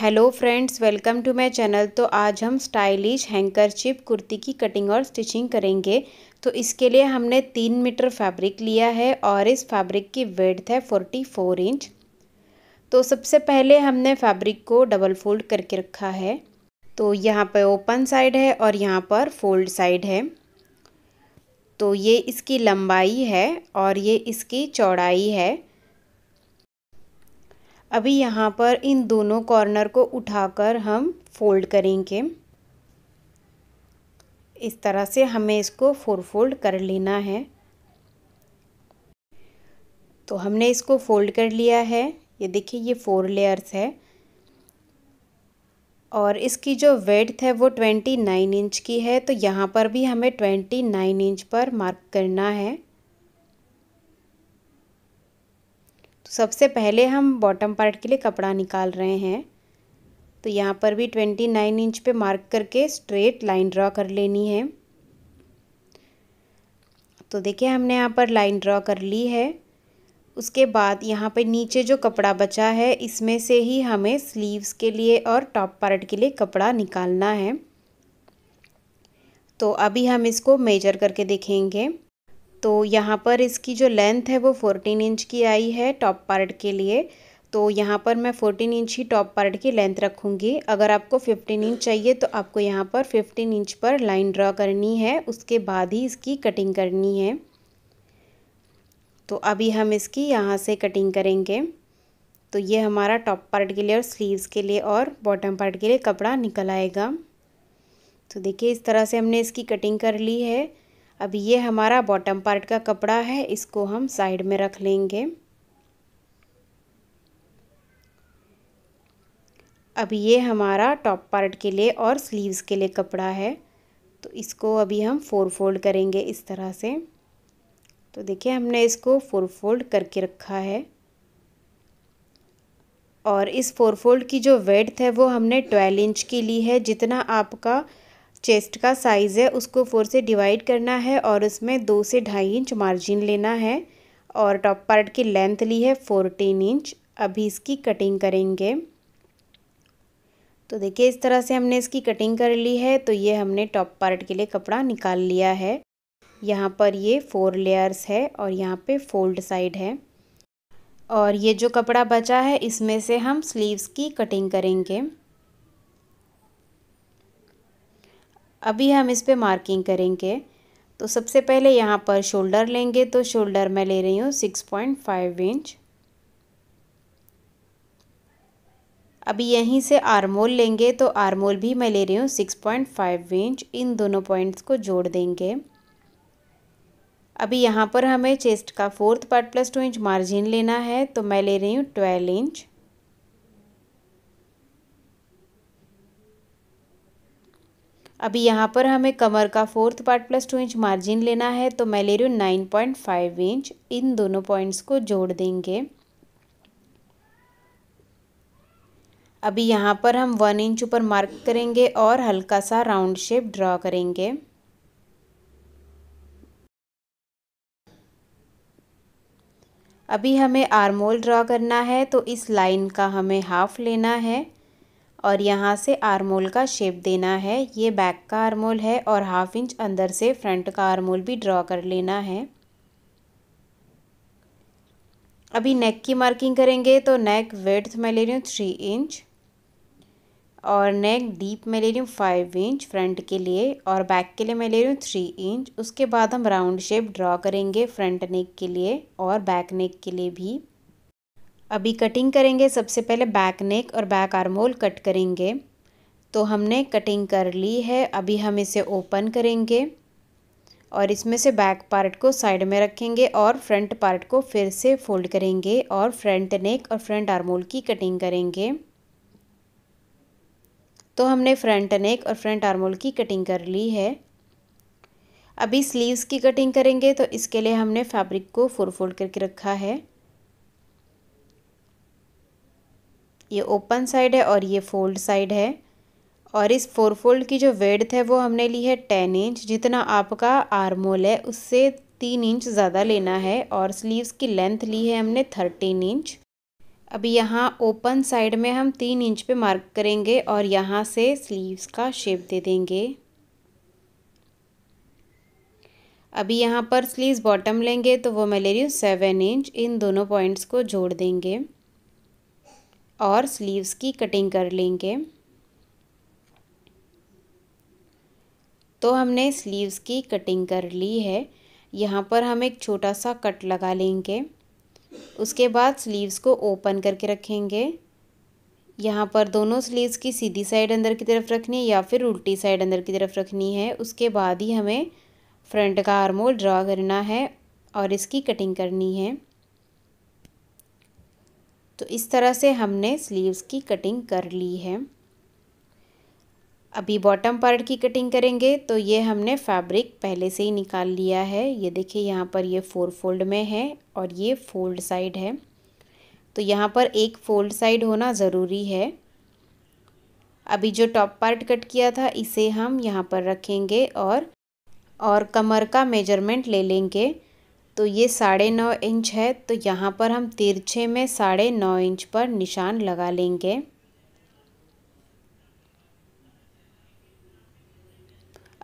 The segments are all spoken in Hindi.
hello friends welcome to my channel तो आज हम स्टाइलिश हैंकर चिप कुर्ती की कटिंग और स्टिचिंग करेंगे तो इसके लिए हमने तीन मीटर फैब्रिक लिया है और इस फैब्रिक की वेड्थ है फोर्टी फोर इंच तो सबसे पहले हमने फैब्रिक को डबल फोल्ड करके रखा है तो यहाँ पर ओपन साइड है और यहाँ पर फोल्ड साइड है तो ये इसकी लंबाई है और ये इसकी चौड़ाई है अभी यहाँ पर इन दोनों कॉर्नर को उठाकर हम फोल्ड करेंगे इस तरह से हमें इसको फोर फोल्ड कर लेना है तो हमने इसको फोल्ड कर लिया है ये देखिए ये फोर लेयर्स है और इसकी जो वेड्थ है वो ट्वेंटी नाइन इंच की है तो यहाँ पर भी हमें ट्वेंटी नाइन इंच पर मार्क करना है तो सबसे पहले हम बॉटम पार्ट के लिए कपड़ा निकाल रहे हैं तो यहाँ पर भी ट्वेंटी नाइन इंच पे मार्क करके स्ट्रेट लाइन ड्रॉ कर लेनी है तो देखिए हमने यहाँ पर लाइन ड्रॉ कर ली है उसके बाद यहाँ पे नीचे जो कपड़ा बचा है इसमें से ही हमें स्लीव्स के लिए और टॉप पार्ट के लिए कपड़ा निकालना है तो अभी हम इसको मेजर करके देखेंगे तो यहाँ पर इसकी जो लेंथ है वो फोर्टीन इंच की आई है टॉप पार्ट के लिए तो यहाँ पर मैं फोर्टीन इंच ही टॉप पार्ट की लेंथ रखूँगी अगर आपको फिफ्टीन इंच चाहिए तो आपको यहाँ पर फिफ्टीन इंच पर लाइन ड्रॉ करनी है उसके बाद ही इसकी कटिंग करनी है तो अभी हम इसकी यहाँ से कटिंग करेंगे तो ये हमारा टॉप पार्ट के लिए और स्लीव्स के लिए और बॉटम पार्ट के लिए कपड़ा निकल आएगा तो देखिए इस तरह से हमने इसकी कटिंग कर ली है अब ये हमारा बॉटम पार्ट का कपड़ा है इसको हम साइड में रख लेंगे अब ये हमारा टॉप पार्ट के लिए और स्लीव्स के लिए कपड़ा है तो इसको अभी हम फोर फोल्ड करेंगे इस तरह से तो देखिए हमने इसको फोर फोल्ड करके रखा है और इस फोर फोल्ड की जो वेड्थ है वो हमने ट्वेल्व इंच की ली है जितना आपका चेस्ट का साइज़ है उसको फोर से डिवाइड करना है और उसमें दो से ढाई इंच मार्जिन लेना है और टॉप पार्ट की लेंथ ली है फोरटीन इंच अभी इसकी कटिंग करेंगे तो देखिए इस तरह से हमने इसकी कटिंग कर ली है तो ये हमने टॉप पार्ट के लिए कपड़ा निकाल लिया है यहाँ पर ये फोर लेयर्स है और यहाँ पे फोल्ड साइड है और ये जो कपड़ा बचा है इसमें से हम स्लीव्स की कटिंग करेंगे अभी हम इस पर मार्किंग करेंगे तो सबसे पहले यहाँ पर शोल्डर लेंगे तो शोल्डर मैं ले रही हूँ सिक्स पॉइंट फाइव इंच अभी यहीं से आरमोल लेंगे तो आरमोल भी मैं ले रही हूँ सिक्स पॉइंट फाइव इंच इन दोनों पॉइंट्स को जोड़ देंगे अभी यहाँ पर हमें चेस्ट का fourth part plus two inch margin लेना है तो मैं ले रही हूँ ट्वेल्व इंच अभी यहाँ पर हमें कमर का fourth part plus two inch margin लेना है तो मैं ले रही हूँ नाइन पॉइंट फाइव इंच इन दोनों पॉइंट्स को जोड़ देंगे अभी यहाँ पर हम वन इंच ऊपर मार्क करेंगे और हल्का सा राउंड शेप ड्रॉ करेंगे अभी हमें आर्मोल ड्रॉ करना है तो इस लाइन का हमें हाफ लेना है और यहाँ से आरमोल का शेप देना है ये बैक का आरमोल है और हाफ इंच अंदर से फ्रंट का आरमोल भी ड्रॉ कर लेना है अभी नेक की मार्किंग करेंगे तो नेक वेड्थ मैं ले रही हूँ थ्री इंच और नेक डीप मैं ले रही हूँ फाइव इंच फ्रंट के लिए और बैक के लिए मैं ले रही हूँ थ्री इंच उसके बाद हम राउंड शेप ड्रॉ करेंगे फ्रंट नेक के लिए और बैक नेक के लिए भी अभी कटिंग करेंगे सबसे पहले बैक नेक और बैक आरमोल कट करेंगे तो हमने कटिंग कर ली है अभी हम इसे ओपन करेंगे और इसमें से बैक पार्ट को साइड में रखेंगे और फ्रंट पार्ट को फिर से फोल्ड करेंगे और फ्रंट नेक और फ्रंट आर्मोल की कटिंग करेंगे तो हमने फ्रंट नेक और फ्रंट आरमोल की कटिंग कर ली है अभी स्लीव्स की कटिंग करेंगे तो इसके लिए हमने फैब्रिक को फोर फोल्ड करके रखा है ये ओपन साइड है और ये फोल्ड साइड है और इस फोर फोल्ड की जो वेड्थ है वो हमने ली है टेन इंच जितना आपका आर्मोल है उससे तीन इंच ज़्यादा लेना है और स्लीव्स की लेंथ ली है हमने थर्टीन इंच अब यहाँ ओपन साइड में हम तीन इंच पे मार्क करेंगे और यहाँ से स्लीव्स का शेप दे देंगे अभी यहाँ पर स्लीव्स बॉटम लेंगे तो वो मैं ले रही हूँ सेवन इंच इन दोनों पॉइंट्स को जोड़ देंगे और स्लीव्स की कटिंग कर लेंगे तो हमने स्लीव्स की कटिंग कर ली है यहाँ पर हम एक छोटा सा कट लगा लेंगे उसके बाद स्लीव्स को ओपन करके रखेंगे यहाँ पर दोनों स्लीव्स की सीधी साइड अंदर की तरफ रखनी है या फिर उल्टी साइड अंदर की तरफ रखनी है उसके बाद ही हमें फ्रंट का आर्मोल ड्रा करना है और इसकी कटिंग करनी है तो इस तरह से हमने स्लीव्स की कटिंग कर ली है अभी बॉटम पार्ट की कटिंग करेंगे तो ये हमने फैब्रिक पहले से ही निकाल लिया है ये देखिए यहाँ पर ये फोर फोल्ड में है और ये फोल्ड साइड है तो यहाँ पर एक फोल्ड साइड होना ज़रूरी है अभी जो टॉप पार्ट कट किया था इसे हम यहाँ पर रखेंगे और और कमर का मेजरमेंट ले लेंगे तो ये साढ़े नौ इंच है तो यहाँ पर हम तिरछे में साढ़े नौ इंच पर निशान लगा लेंगे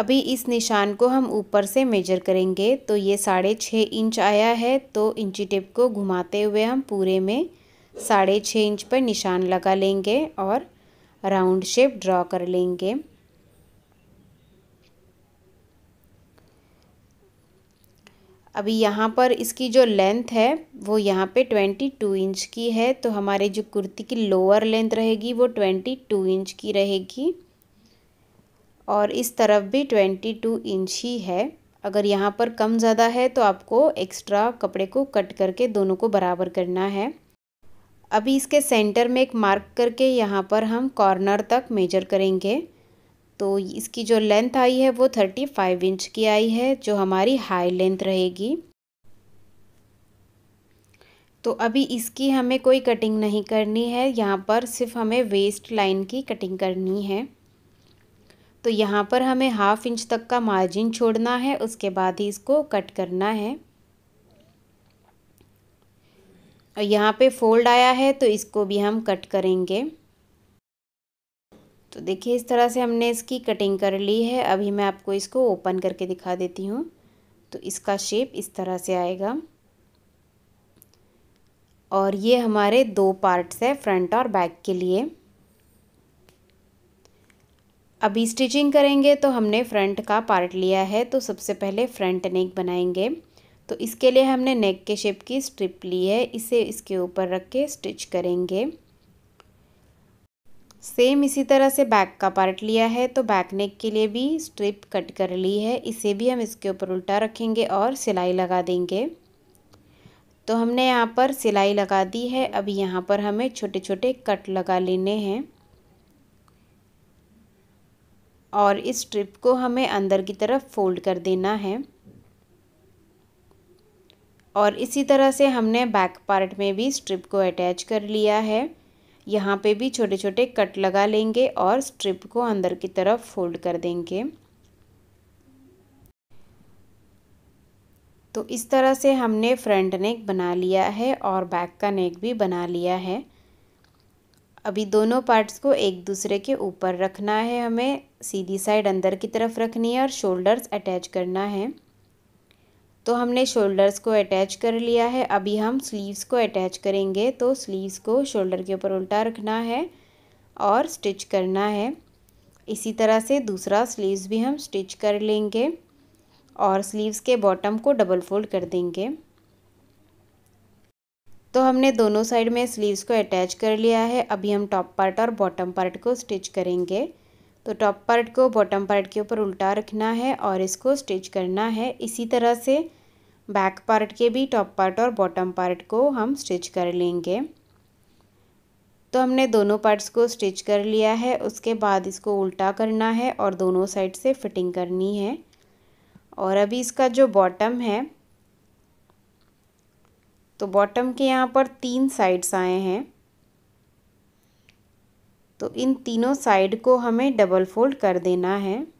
अभी इस निशान को हम ऊपर से मेजर करेंगे तो ये साढ़े छः इंच आया है तो इंची टेप को घुमाते हुए हम पूरे में साढ़े छः इंच पर निशान लगा लेंगे और राउंड शेप ड्रॉ कर लेंगे अभी यहाँ पर इसकी जो लेंथ है वो यहाँ पे ट्वेंटी टू इंच की है तो हमारे जो कुर्ती की लोअर लेंथ रहेगी वो ट्वेंटी टू इंच की रहेगी और इस तरफ भी ट्वेंटी टू इंच ही है अगर यहाँ पर कम ज़्यादा है तो आपको एक्स्ट्रा कपड़े को कट करके दोनों को बराबर करना है अभी इसके सेंटर में एक मार्क करके यहाँ पर हम कॉर्नर तक मेजर करेंगे तो इसकी जो लेंथ आई है वो थर्टी फाइव इंच की आई है जो हमारी हाई लेंथ रहेगी तो अभी इसकी हमें कोई कटिंग नहीं करनी है यहाँ पर सिर्फ हमें वेस्ट लाइन की कटिंग करनी है तो यहाँ पर हमें हाफ इंच तक का मार्जिन छोड़ना है उसके बाद ही इसको कट करना है और यहाँ पे फोल्ड आया है तो इसको भी हम कट करेंगे तो देखिए इस तरह से हमने इसकी कटिंग कर ली है अभी मैं आपको इसको ओपन करके दिखा देती हूँ तो इसका शेप इस तरह से आएगा और ये हमारे दो पार्ट्स है फ्रंट और बैक के लिए अभी स्टिचिंग करेंगे तो हमने फ्रंट का पार्ट लिया है तो सबसे पहले फ्रंट नेक बनाएंगे तो इसके लिए हमने नेक के शेप की स्ट्रिप ली है इसे इसके ऊपर रख के स्टिच करेंगे सेम इसी तरह से बैक का पार्ट लिया है तो बैक नेक के लिए भी स्ट्रिप कट कर ली है इसे भी हम इसके ऊपर उल्टा रखेंगे और सिलाई लगा देंगे तो हमने यहाँ पर सिलाई लगा दी है अब यहाँ पर हमें छोटे छोटे कट लगा लेने हैं और इस स्ट्रिप को हमें अंदर की तरफ फोल्ड कर देना है और इसी तरह से हमने बैक पार्ट में भी स्ट्रिप को अटैच कर लिया है यहाँ पे भी छोटे छोटे कट लगा लेंगे और स्ट्रिप को अंदर की तरफ फोल्ड कर देंगे तो इस तरह से हमने फ्रंट नेक बना लिया है और बैक का नेक भी बना लिया है अभी दोनों पार्ट्स को एक दूसरे के ऊपर रखना है हमें सीधी साइड अंदर की तरफ रखनी है और शोल्डर्स अटैच करना है तो हमने शोल्डर्स को अटैच कर लिया है अभी हम स्लीव्स को अटैच करेंगे तो स्लीव्स को शोल्डर के ऊपर उल्टा रखना है और स्टिच करना है इसी तरह से दूसरा स्लीव्स भी हम स्टिच कर लेंगे और स्लीव्स के बॉटम को डबल फोल्ड कर देंगे तो हमने दोनों साइड में स्लीव्स को अटैच कर लिया है अभी हम टॉप पार्ट और बॉटम पार्ट को स्टिच करेंगे तो टॉप पार्ट को बॉटम पार्ट के ऊपर उल्टा रखना है और इसको स्टिच करना है इसी तरह से बैक पार्ट के भी टॉप पार्ट और बॉटम पार्ट को हम स्टिच कर लेंगे तो हमने दोनों पार्ट्स को स्टिच कर लिया है उसके बाद इसको उल्टा करना है और दोनों साइड से फिटिंग करनी है और अभी इसका जो बॉटम है तो बॉटम के यहाँ पर तीन साइड्स आए हैं तो इन तीनों साइड को हमें डबल फोल्ड कर देना है